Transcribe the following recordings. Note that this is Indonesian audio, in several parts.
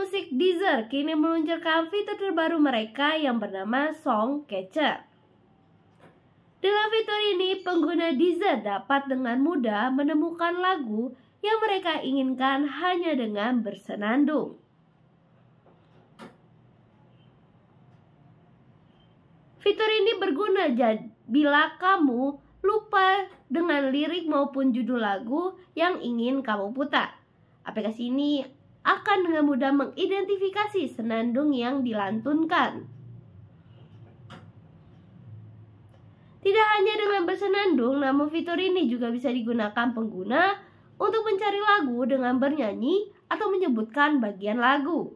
musik Deezer kini meluncurkan fitur terbaru mereka yang bernama Song Catcher. Dengan fitur ini, pengguna Deezer dapat dengan mudah menemukan lagu yang mereka inginkan hanya dengan bersenandung. Fitur ini berguna bila kamu lupa dengan lirik maupun judul lagu yang ingin kamu putar. Aplikasi ini akan dengan mudah mengidentifikasi senandung yang dilantunkan. Tidak hanya dengan bersenandung, namun fitur ini juga bisa digunakan pengguna untuk mencari lagu dengan bernyanyi atau menyebutkan bagian lagu.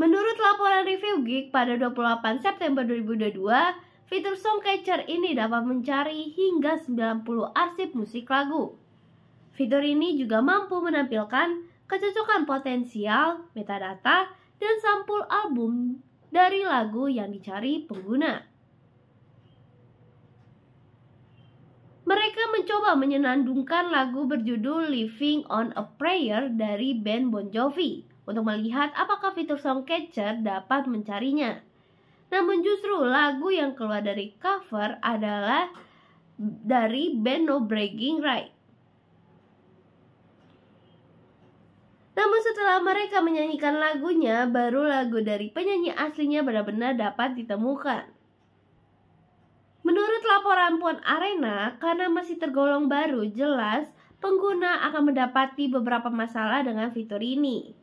Menurut laporan review Geek pada 28 September 2022, fitur Songcatcher ini dapat mencari hingga 90 arsip musik lagu. Fitur ini juga mampu menampilkan kecocokan potensial, metadata, dan sampul album dari lagu yang dicari pengguna. Mereka mencoba menyenandungkan lagu berjudul Living on a Prayer dari band Bon Jovi untuk melihat apakah fitur song catcher dapat mencarinya. Namun justru lagu yang keluar dari cover adalah dari band No Breaking Right setelah mereka menyanyikan lagunya, baru lagu dari penyanyi aslinya benar-benar dapat ditemukan. Menurut laporan Puan Arena, karena masih tergolong baru, jelas pengguna akan mendapati beberapa masalah dengan fitur ini.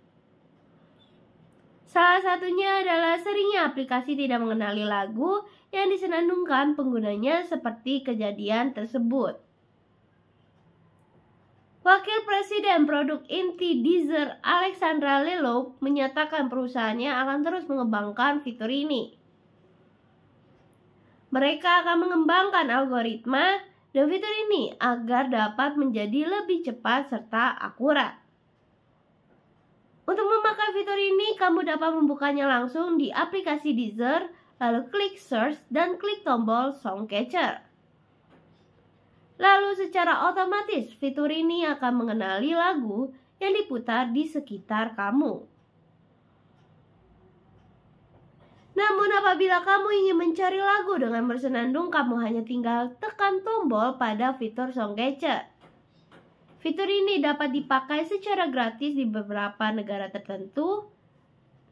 Salah satunya adalah seringnya aplikasi tidak mengenali lagu yang disenandungkan penggunanya seperti kejadian tersebut. Wakil Presiden Produk Inti Deezer Alexandra Lelo menyatakan perusahaannya akan terus mengembangkan fitur ini. Mereka akan mengembangkan algoritma dan fitur ini agar dapat menjadi lebih cepat serta akurat. Untuk memakai fitur ini, kamu dapat membukanya langsung di aplikasi Deezer, lalu klik search dan klik tombol Song Catcher. Lalu secara otomatis fitur ini akan mengenali lagu yang diputar di sekitar kamu. Namun apabila kamu ingin mencari lagu dengan bersenandung, kamu hanya tinggal tekan tombol pada fitur Song Catcher. Fitur ini dapat dipakai secara gratis di beberapa negara tertentu.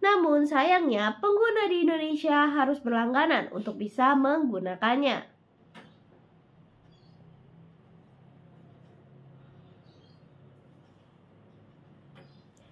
Namun sayangnya pengguna di Indonesia harus berlangganan untuk bisa menggunakannya.